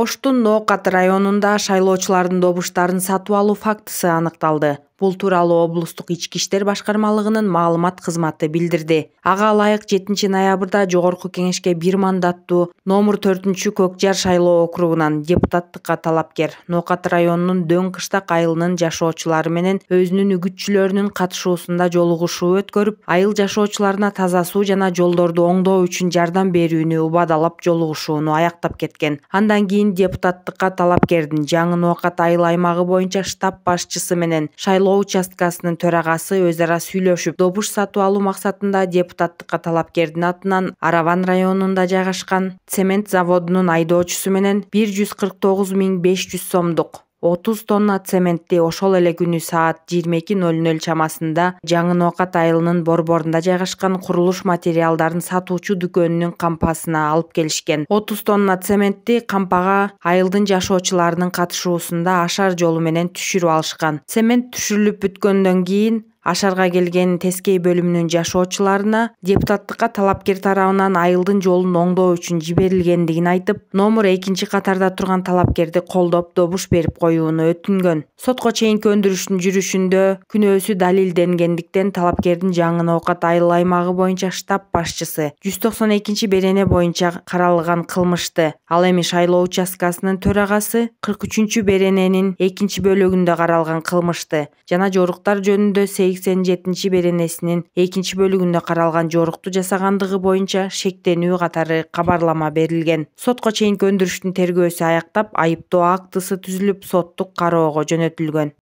оштун ноокат районунда шайлоочулардын добуштарын сатып алуу фактысы аныкталды бул тууралуу облустук ички иштер башкармалыгынын маалымат кызматы билдирди ага ылайык жетинчи ноябрда жогорку кеңешке бир мандаттуу номур төртүнчү көк жар шайлоо округунан депутаттыкка талапкер ноокат районунун дөң кыштак айылынын жашоочулары менен өзүнүн үгүтчүлөрүнүн катышуусунда жолугушуу өткөрүп айыл жашоочуларына таза суу жана жолдорду оңдоо үчүн жардам берүүнү убадалап жолугушууну аяктап кеткен андан кийин депутаттыкка талапкердин жаңы ноокат айыл аймагы боюнча штаб башчысы менен шайлоо участкасынын төрагасы өз ара сүйлөшүп добуш сатып алуу максатында депутаттыкка талапкердин атынан араван районунда жайгашкан цемент заводунун айдоочусу менен бир жүз кырк тогуз миң беш жүз сомдук отуз тонна цементти ошол эле күнү саат жыйырма эки ноль ноль чамасында жаңы ноокат айылынын борборунда жайгашкан курулуш материалдарын сатуучу дүкөнүнүн кампасына алып келишкен отуз тонна цементти кампага айылдын жашоочуларынын катышуусунда ашар жолу менен түшүрүп алышкан цемент түшүрүлүп бүткөндөн кийин ашарга келген тескей бөлүмүнүн жашоочуларына депутаттыққа талапкер тарабынан айылдын жолун оңдоо үчүн жиберилгендигин айтып номер экинчи катарда турган талапкерди колдоп добуш берип коюуну өтүнгөн сотко чейинки өндүрүштүн жүрүшүндө күнөөсү далилденгендиктен талапкердин жаңы ноокат айыл аймагы боюнча штаб башчысы жүз токсон экинчи берене боюнча каралган кылмышты ал эми шайлоо участкасынын төрагасы кырк үчүнчү 2 экинчи бөлүгүндө каралган кылмышты жана жоруктар жөнүндө сексен жетинчи беренесинин экинчи бөлүгүндө каралган жорукту жасагандыгы боюнча шектенүү катары кабарлама берилген сотко чейинки өндүрүштүн тергөөсү аяктап айыптоо актысы түзүлүп соттук кароого жөнөтүлгөн